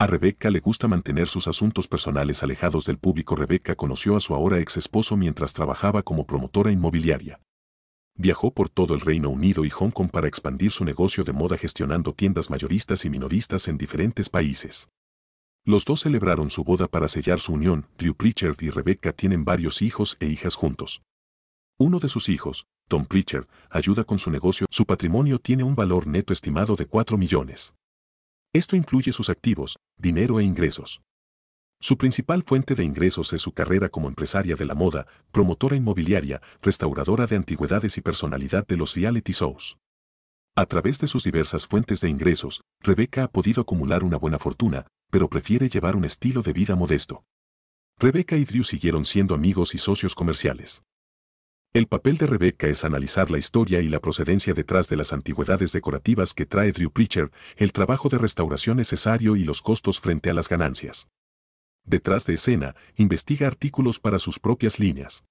A Rebecca le gusta mantener sus asuntos personales alejados del público. Rebecca conoció a su ahora ex esposo mientras trabajaba como promotora inmobiliaria. Viajó por todo el Reino Unido y Hong Kong para expandir su negocio de moda gestionando tiendas mayoristas y minoristas en diferentes países. Los dos celebraron su boda para sellar su unión. Drew Pritchard y Rebecca tienen varios hijos e hijas juntos. Uno de sus hijos, Tom Pritchard, ayuda con su negocio. Su patrimonio tiene un valor neto estimado de 4 millones. Esto incluye sus activos, dinero e ingresos. Su principal fuente de ingresos es su carrera como empresaria de la moda, promotora inmobiliaria, restauradora de antigüedades y personalidad de los reality shows. A través de sus diversas fuentes de ingresos, Rebeca ha podido acumular una buena fortuna, pero prefiere llevar un estilo de vida modesto. Rebeca y Drew siguieron siendo amigos y socios comerciales. El papel de Rebecca es analizar la historia y la procedencia detrás de las antigüedades decorativas que trae Drew Pritchard, el trabajo de restauración necesario y los costos frente a las ganancias. Detrás de escena, investiga artículos para sus propias líneas.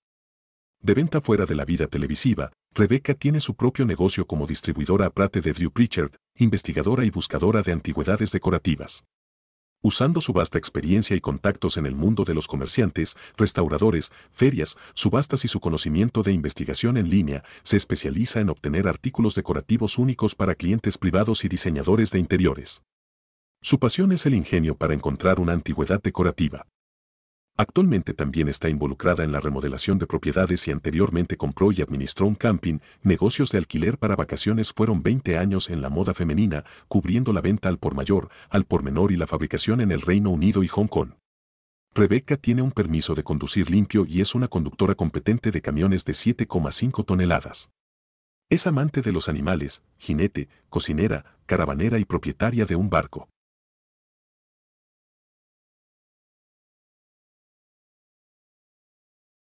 De venta fuera de la vida televisiva, Rebecca tiene su propio negocio como distribuidora a prate de Drew Pritchard, investigadora y buscadora de antigüedades decorativas. Usando su vasta experiencia y contactos en el mundo de los comerciantes, restauradores, ferias, subastas y su conocimiento de investigación en línea, se especializa en obtener artículos decorativos únicos para clientes privados y diseñadores de interiores. Su pasión es el ingenio para encontrar una antigüedad decorativa. Actualmente también está involucrada en la remodelación de propiedades y anteriormente compró y administró un camping, negocios de alquiler para vacaciones fueron 20 años en la moda femenina, cubriendo la venta al por mayor, al por menor y la fabricación en el Reino Unido y Hong Kong. Rebecca tiene un permiso de conducir limpio y es una conductora competente de camiones de 7,5 toneladas. Es amante de los animales, jinete, cocinera, caravanera y propietaria de un barco.